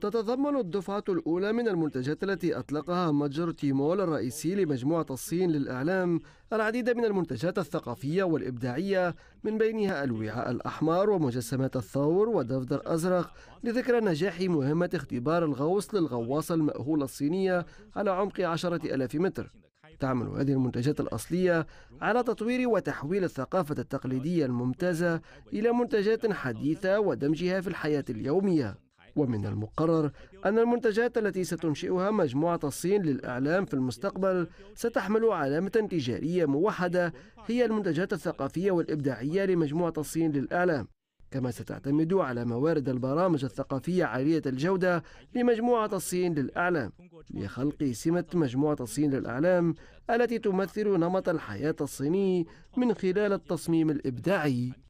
تتضمن الدفعة الأولى من المنتجات التي أطلقها متجر تيمول الرئيسي لمجموعة الصين للإعلام العديد من المنتجات الثقافية والإبداعية من بينها الوعاء الأحمر ومجسمات الثور ودفتر أزرق لذكرى نجاح مهمة اختبار الغوص للغواصة المأهولة الصينية على عمق عشرة ألاف متر تعمل هذه المنتجات الأصلية على تطوير وتحويل الثقافة التقليدية الممتازة إلى منتجات حديثة ودمجها في الحياة اليومية ومن المقرر أن المنتجات التي ستنشئها مجموعة الصين للإعلام في المستقبل ستحمل علامة تجارية موحدة هي المنتجات الثقافية والإبداعية لمجموعة الصين للإعلام كما ستعتمد على موارد البرامج الثقافية عالية الجودة لمجموعة الصين للإعلام لخلق سمة مجموعة الصين للإعلام التي تمثل نمط الحياة الصيني من خلال التصميم الإبداعي